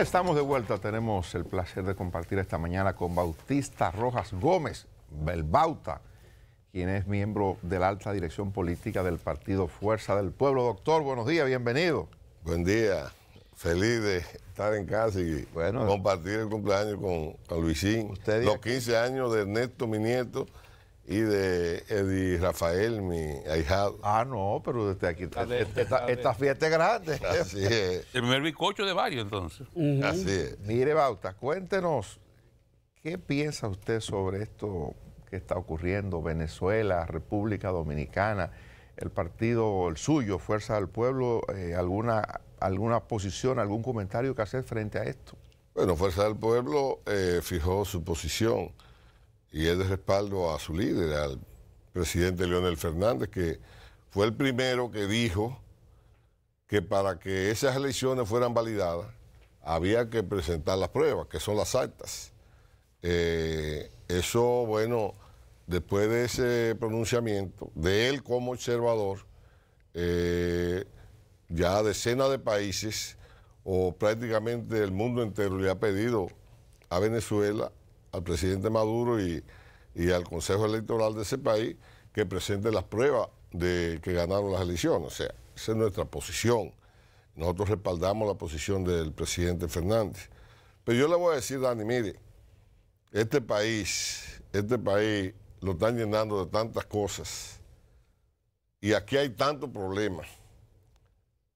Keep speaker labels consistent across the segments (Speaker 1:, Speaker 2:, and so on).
Speaker 1: estamos de vuelta. Tenemos el placer de compartir esta mañana con Bautista Rojas Gómez, Belbauta, quien es miembro de la alta dirección política del partido
Speaker 2: Fuerza del Pueblo. Doctor, buenos días, bienvenido. Buen día. Feliz de estar en casa y bueno, compartir el cumpleaños con, Luisín. los 15 años de Ernesto, mi nieto, y de Eddie Rafael, mi ahijado. Ah, no, pero desde aquí esta, esta, grandes.
Speaker 1: fiesta es grande. Así
Speaker 2: es.
Speaker 3: El primer bizcocho de varios,
Speaker 1: entonces. Así es. Mire, Bauta, cuéntenos, ¿qué piensa usted sobre esto que está ocurriendo? Venezuela, República Dominicana, el partido, el suyo, Fuerza del Pueblo, eh, alguna, ¿alguna posición, algún comentario que hacer frente a esto?
Speaker 2: Bueno, Fuerza del Pueblo eh, fijó su posición y es de respaldo a su líder, al presidente Leonel Fernández, que fue el primero que dijo que para que esas elecciones fueran validadas había que presentar las pruebas, que son las actas. Eh, eso, bueno, después de ese pronunciamiento, de él como observador, eh, ya decenas de países o prácticamente el mundo entero le ha pedido a Venezuela al presidente Maduro y, al Consejo Electoral de ese país que presente las pruebas de que ganaron las elecciones. O sea, esa es nuestra posición. Nosotros respaldamos la posición del presidente Fernández. Pero yo le voy a decir, Dani, mire, este país, este país lo están llenando de tantas cosas y aquí hay tantos problemas,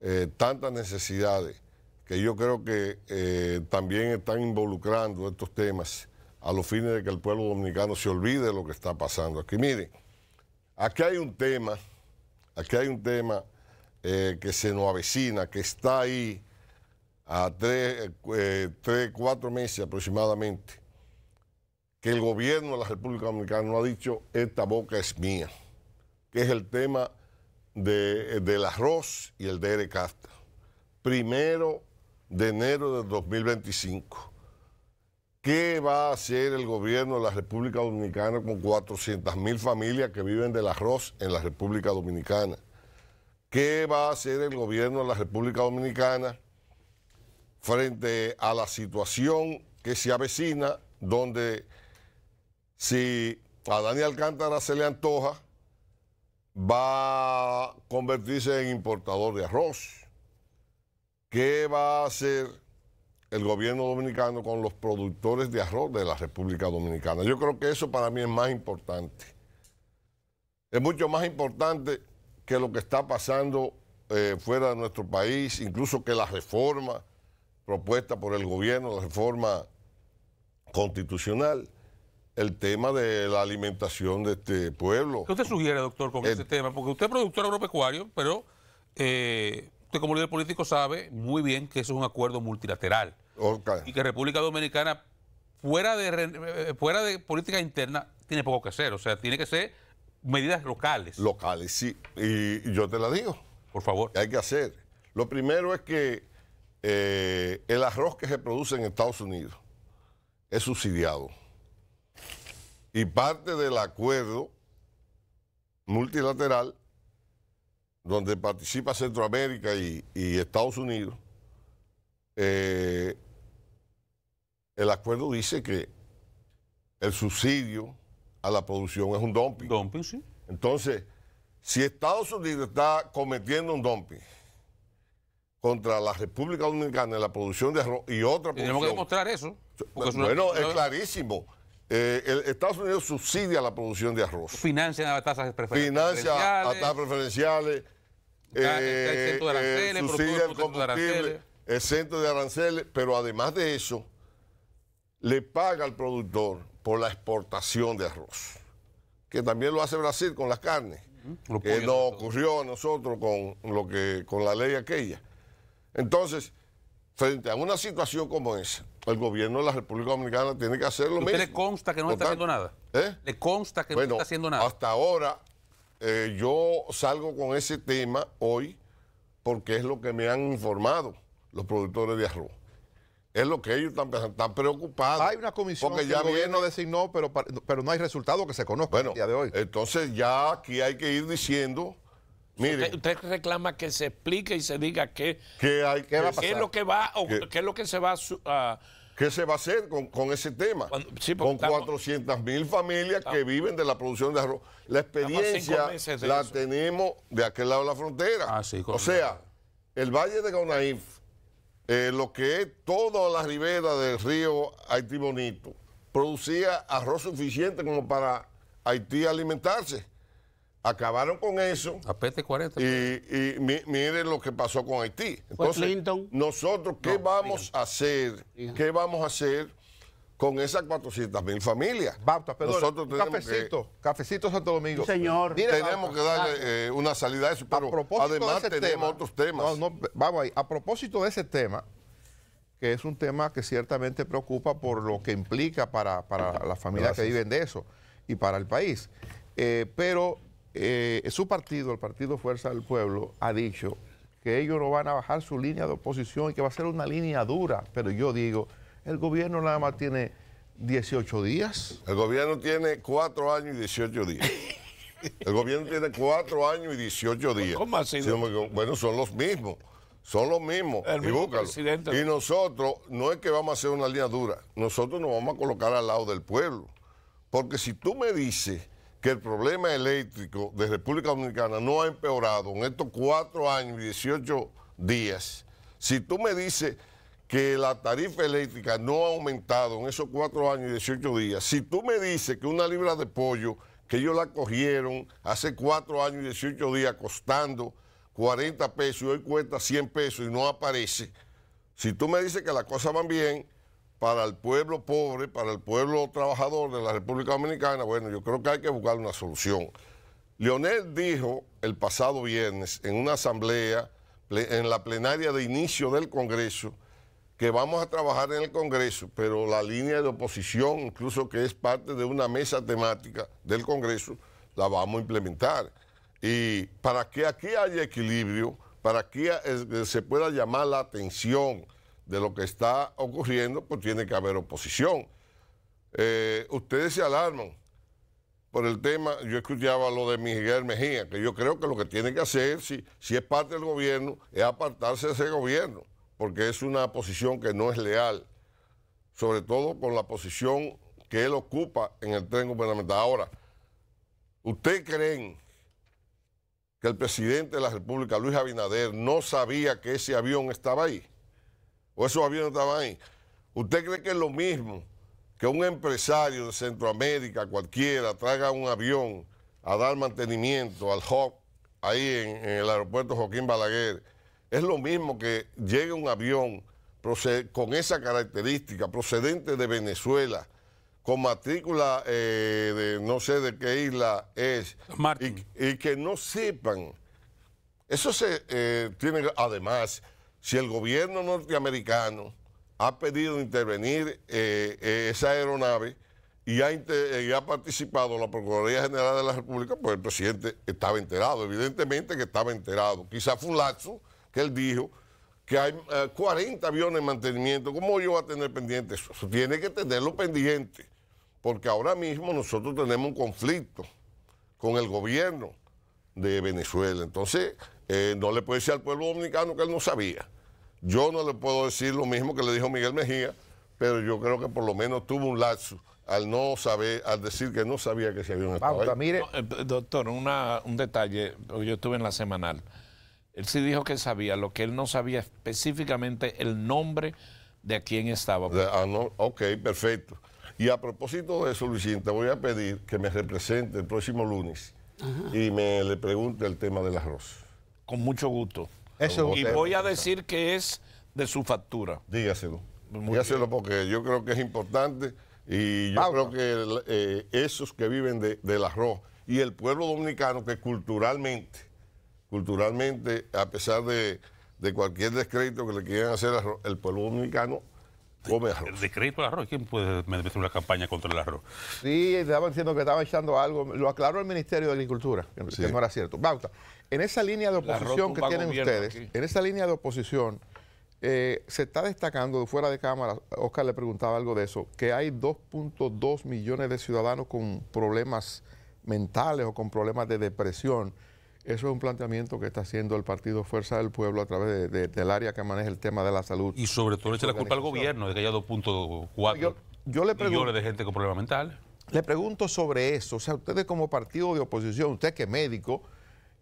Speaker 2: eh, tantas necesidades, que yo creo que eh, también están involucrando estos temas a los fines de que el pueblo dominicano se olvide de lo que está pasando aquí. Miren, aquí hay un tema, aquí hay un tema eh, que se nos avecina, que está ahí a eh, tres, cuatro meses aproximadamente, que el gobierno de la República Dominicana no ha dicho, esta boca es mía, que es el tema de, eh, del arroz y el de Casta. Primero de enero del 2025. ¿Qué va a hacer el gobierno de la República Dominicana con 400.000 familias que viven del arroz en la República Dominicana? ¿Qué va a hacer el gobierno de la República Dominicana frente a la situación que se avecina, donde si a Daniel Alcántara se le antoja, va a convertirse en importador de arroz? ¿Qué va a hacer? el gobierno dominicano con los productores de arroz de la República Dominicana. Yo creo que eso para mí es más importante. Es mucho más importante que lo que está pasando eh, fuera de nuestro país, incluso que la reforma propuesta por el gobierno, la reforma constitucional, el tema de la alimentación de este pueblo.
Speaker 3: ¿Qué usted sugiere, doctor, con este tema? Porque usted es productor agropecuario, pero eh, este como líder político sabe muy bien que eso es un acuerdo multilateral. Y que República Dominicana, fuera de, eh, fuera de política interna, tiene poco que hacer. O sea, tiene que ser medidas locales.
Speaker 2: Locales, sí. Y yo te la digo. Por favor. hay que hacer. Lo primero es que eh, el arroz que se produce en Estados Unidos es subsidiado. Y parte del acuerdo multilateral donde participa Centroamérica y, Estados Unidos, eh, el acuerdo dice que el subsidio a la producción es un dumping. Dumping, sí. Entonces, si Estados Unidos está cometiendo un dumping contra la República Dominicana en la producción de arroz y otra producción... Tenemos que demostrar eso. Bueno, es, clarísimo. Eh, Estados Unidos subsidia la producción de arroz.
Speaker 3: Financia a tasas preferenciales. Financia a tasas preferenciales
Speaker 2: eh, el centro de eh, aranceles, de aranceles, pero además de eso, le paga al productor por la exportación de arroz, que también lo hace Brasil con las carnes, que nos ocurrió a nosotros con, lo que, con la ley aquella. Entonces, frente a una situación como esa, el gobierno de la República Dominicana tiene que hacer lo mismo. le consta que no está haciendo nada? ¿Eh? ¿Le consta que no está haciendo nada? Hasta ahora eh, yo salgo con ese tema hoy porque es lo que me han informado los productores de arroz. Es lo que ellos están, preocupados. Hay una comisión porque ya el gobierno designó, pero, pero no hay resultado que se conozca bueno, día de hoy. Entonces ya aquí hay que ir diciendo... Mire,
Speaker 3: usted, reclama que se explique y se diga qué, que hay, que, va es lo que va o, qué es lo que
Speaker 2: se va a, ¿Qué se va a hacer con, ese tema? con 400 mil familias que viven de la producción de arroz. La experiencia la tenemos de aquel lado de la frontera. Ah, o sea, el Valle de Gaunaif, eh, lo que es toda la ribera del río Haití Bonito, producía arroz suficiente como para Haití alimentarse. Acabaron con eso.
Speaker 3: A 40.
Speaker 2: Y, miren lo que pasó con Haití. Entonces, nosotros, ¿qué vamos a hacer? ¿Qué vamos a hacer con esas 400 mil familias? nosotros tenemos cafecito, que,
Speaker 1: cafecito Santo Domingo. Señor. tenemos que darle
Speaker 2: ah, eh, una salida a eso, pero además tenemos otros
Speaker 1: temas. vamos ahí. A propósito de ese tema, que es un tema que ciertamente preocupa por lo que implica para, para las familias que viven de eso y para el país. Eh, pero eh, su partido, el Partido Fuerza del Pueblo, ha dicho que ellos no van a bajar su línea de oposición y que va a ser una línea dura. Pero yo digo, el gobierno nada más tiene 18 días.
Speaker 2: El gobierno tiene 4 años y 18 días. El gobierno tiene 4 años y 18 días. ¿Cómo Bueno, son los mismos. Son los mismos. y Y nosotros, no es que vamos a hacer una línea dura, nosotros nos vamos a colocar al lado del pueblo. Porque si tú me dices que el problema eléctrico de República Dominicana no ha empeorado en estos cuatro años y 18 días. Si tú me dices que la tarifa eléctrica no ha aumentado en esos cuatro años y 18 días, si tú me dices que una libra de pollo que ellos la cogieron hace cuatro años y 18 días costando 40 pesos y hoy cuesta 100 pesos y no aparece, si tú me dices que las cosas van bien, para el pueblo pobre, para el pueblo trabajador de la República Dominicana, bueno, yo creo que hay que buscar una solución. Leonel dijo el pasado viernes en una asamblea, en la plenaria de inicio del Congreso, que vamos a trabajar en el Congreso, pero la línea de oposición, incluso que es parte de una mesa temática del Congreso, la vamos a implementar. Y para que aquí haya equilibrio, para que eh, se pueda llamar la atención de lo que está ocurriendo, pues tiene que haber oposición. Eh, ustedes se alarman por el tema, yo escuchaba lo de Miguel Mejía, que yo creo que lo que tiene que hacer, si, si es parte del gobierno, es apartarse de ese gobierno, porque es una posición que no es leal, sobre todo con la posición que él ocupa en el tren gubernamental. Ahora, ¿ustedes creen que el presidente de la República, Luis Abinader, no sabía que ese avión estaba ahí? o esos aviones estaban ahí. ¿Usted cree que es lo mismo que un empresario de Centroamérica cualquiera traiga un avión a dar mantenimiento al Hawk ahí en, el aeropuerto Joaquín Balaguer? Es lo mismo que llegue un avión con esa característica procedente de Venezuela, con matrícula eh, de no sé de qué isla es, y, que no sepan. Eso se eh, tiene, además, si el gobierno norteamericano ha pedido intervenir eh, eh, esa aeronave y ha, eh, participado la Procuraduría General de la República, pues el presidente estaba enterado, evidentemente que estaba enterado. Quizá fue un que él dijo que hay 40 aviones en mantenimiento, ¿cómo yo voy a tener pendiente Tiene que tenerlo pendiente, porque ahora mismo nosotros tenemos un conflicto con el gobierno de Venezuela. Entonces, no le puede decir al pueblo dominicano que él no sabía. Yo no le puedo decir lo mismo que le dijo Miguel Mejía, pero yo creo que por lo menos tuvo un lazo al no saber, al decir que no sabía que se había un estado. mire.
Speaker 3: Eh, doctor, un detalle, yo estuve en la semanal.
Speaker 2: Él sí dijo que sabía, lo que él no sabía específicamente el nombre de a quién estaba. Ah, ok, perfecto. Y a propósito de eso, Luisín, te voy a pedir que me represente el próximo lunes y me le pregunte el tema del arroz. Con mucho gusto y voy a decir que es de su factura. Dígaselo. Dígaselo porque yo creo que es importante y yo creo que eh, esos que viven del arroz y el pueblo dominicano que culturalmente, culturalmente, a pesar de, cualquier descrédito que le quieran hacer al el pueblo dominicano
Speaker 3: de crédito arroz. ¿Quién puede meter una campaña contra el arroz?
Speaker 2: Sí, estaban diciendo
Speaker 1: que estaba echando algo. Lo aclaró el Ministerio de Agricultura, que no era cierto. Bauta, en esa línea de oposición que tienen ustedes, en esa línea de oposición, eh, se está destacando de fuera de cámara, Oscar le preguntaba algo de eso, que hay 2.2 millones de ciudadanos con problemas mentales o con problemas de depresión. Eso es un planteamiento que está haciendo el Partido Fuerza del Pueblo a través del área que maneja el tema de la salud. Y sobre todo le echa la culpa al
Speaker 3: gobierno de que haya 2.4 yo, yo le millones de gente con problemas mentales.
Speaker 1: Le pregunto sobre eso. O sea, ustedes como partido de oposición, usted que es médico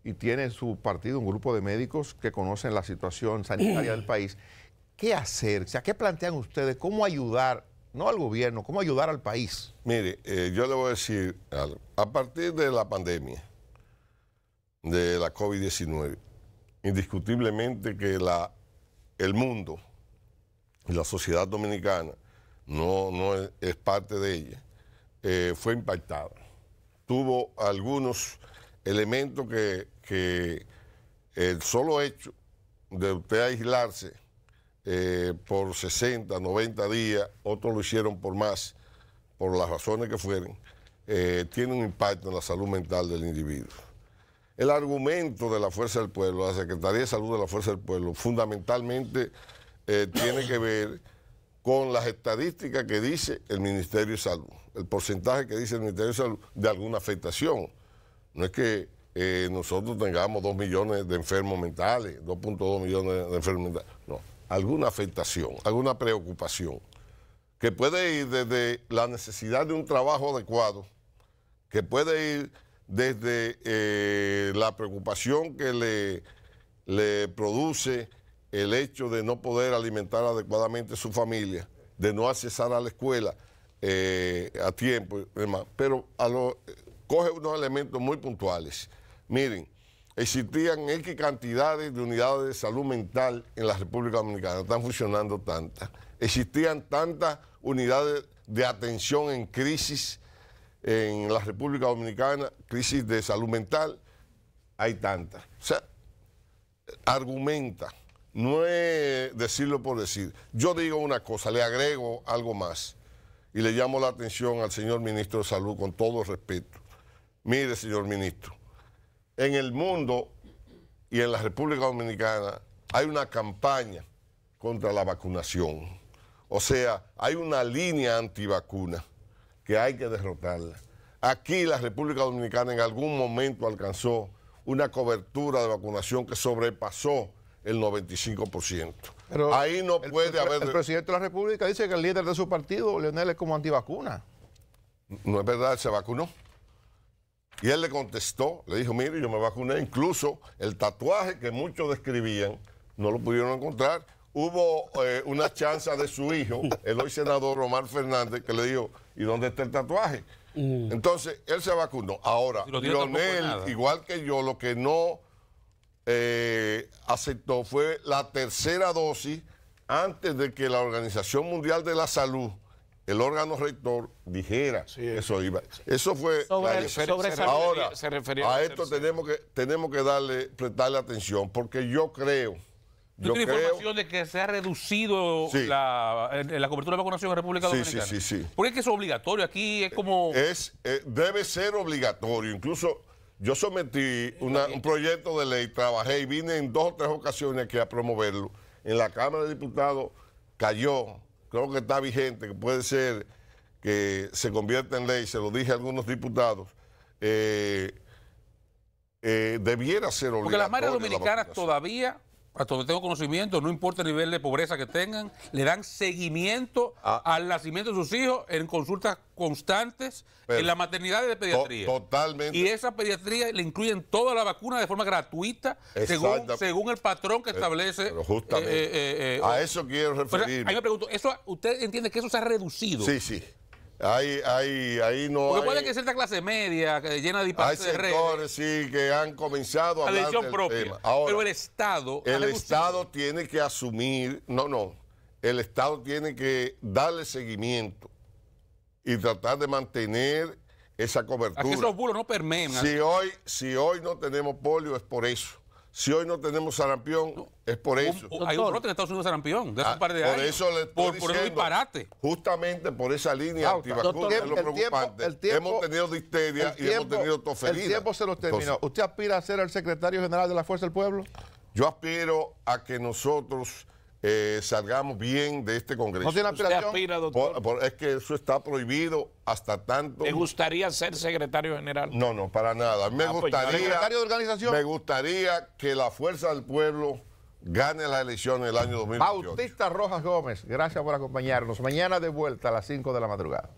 Speaker 1: y tiene su partido un grupo de médicos que conocen la situación sanitaria del país, ¿qué hacer? O sea, ¿qué plantean ustedes? ¿Cómo ayudar no al gobierno, cómo ayudar al país.
Speaker 2: Mire, eh, yo le voy a decir algo. A partir de la pandemia, de la COVID-19. Indiscutiblemente que la, el mundo y la sociedad dominicana no, no es, parte de ella, eh, fue impactada. Tuvo algunos elementos que, el solo hecho de usted aislarse eh, por 60, 90 días, otros lo hicieron por más, por las razones que fueren, eh, tiene un impacto en la salud mental del individuo el argumento de la Fuerza del Pueblo, la Secretaría de Salud de la Fuerza del Pueblo, fundamentalmente eh, tiene que ver con las estadísticas que dice el Ministerio de Salud, el porcentaje que dice el Ministerio de Salud de alguna afectación. No es que eh, nosotros tengamos 2 millones de enfermos mentales, 2.2 millones de enfermos mentales. No, alguna afectación, alguna preocupación, que puede ir desde la necesidad de un trabajo adecuado, que puede ir desde eh, la preocupación que le, produce el hecho de no poder alimentar adecuadamente a su familia, de no accesar a la escuela eh, a tiempo demás. Pero coge unos elementos muy puntuales. Miren, existían X cantidades de unidades de salud mental en la República Dominicana, están funcionando tantas. Existían tantas unidades de atención en crisis en la República Dominicana, crisis de salud mental, hay tantas. O sea, argumenta, no es decirlo por decir. Yo digo una cosa, le agrego algo más y le llamo la atención al señor ministro de Salud con todo respeto. Mire, señor ministro, en el mundo y en la República Dominicana hay una campaña contra la vacunación. O sea, hay una línea antivacuna que hay que derrotarla. Aquí la República Dominicana en algún momento alcanzó una cobertura de vacunación que sobrepasó el 95%. Pero Ahí no puede haber... El presidente de
Speaker 1: la República dice que el líder de su partido, Leonel, es como antivacuna.
Speaker 2: No es verdad, se vacunó. Y él le contestó, le dijo, mire, yo me vacuné. Incluso el tatuaje que muchos describían, no lo pudieron encontrar hubo eh, una chanza de su hijo, el hoy senador Román Fernández, que le dijo, ¿y dónde está el tatuaje? Mm. Entonces, él se vacunó. Ahora, Lionel, igual que yo, lo que no eh, aceptó fue la tercera dosis antes de que la Organización Mundial de la Salud el órgano rector dijera eso iba. Eso fue sobre, ahora refería a, esto tenemos que tenemos que darle prestarle atención porque yo creo ¿Tú tienes información
Speaker 3: de que se ha reducido la, cobertura de vacunación en República Dominicana? Sí, sí, sí. ¿Por Porque es que es obligatorio, aquí es como...
Speaker 2: Es, eh, debe ser obligatorio, incluso... Yo sometí un proyecto de ley, trabajé y vine en dos o tres ocasiones aquí a promoverlo. En la Cámara de Diputados cayó, creo que está vigente, que puede ser que se convierta en ley, se lo dije a algunos diputados. Eh, eh, debiera ser obligatorio. Porque las madres dominicanas
Speaker 3: todavía hasta donde tengo conocimiento, no importa el nivel de pobreza que tengan, le dan seguimiento ah. al nacimiento de sus hijos en consultas constantes en la maternidad y de pediatría. totalmente. Y esa pediatría le incluyen toda la vacuna de forma gratuita, según, el patrón que eh, establece. justamente. Eh, eh, a eso quiero referirme. ahí me
Speaker 2: pregunto, ¿eso, ¿usted entiende que eso se ha reducido? Sí, sí. Hay, ahí no Porque puede que cierta clase media, que llena de Hay sectores, sí, que han comenzado a hablar propia. Pero el Estado... El Estado tiene que asumir... No, no. El Estado tiene que darle seguimiento y tratar de mantener esa cobertura. bulos no Si hoy, si hoy no tenemos polio es por eso. Si hoy no tenemos sarampión, es por eso. hay un brote en Estados Unidos de sarampión, de hace ah, un par de años. por Eso le estoy diciendo, por eso Justamente por esa línea antivacuna es lo el preocupante. Tiempo, hemos tenido disteria y hemos tenido toferina. El tiempo se los terminó.
Speaker 1: ¿Usted aspira a ser el secretario general de la Fuerza del Pueblo?
Speaker 2: Yo aspiro a que nosotros eh, salgamos bien de este Congreso. ¿No tiene aspiración? es que eso está prohibido hasta tanto. me gustaría ser secretario general? No, no, para nada. Me ah, pues, gustaría. ¿Secretario de organización? Me gustaría que la fuerza del pueblo gane las elecciones el año 2018.
Speaker 1: Bautista Rojas Gómez, gracias por acompañarnos. Mañana de vuelta a las 5 de la madrugada.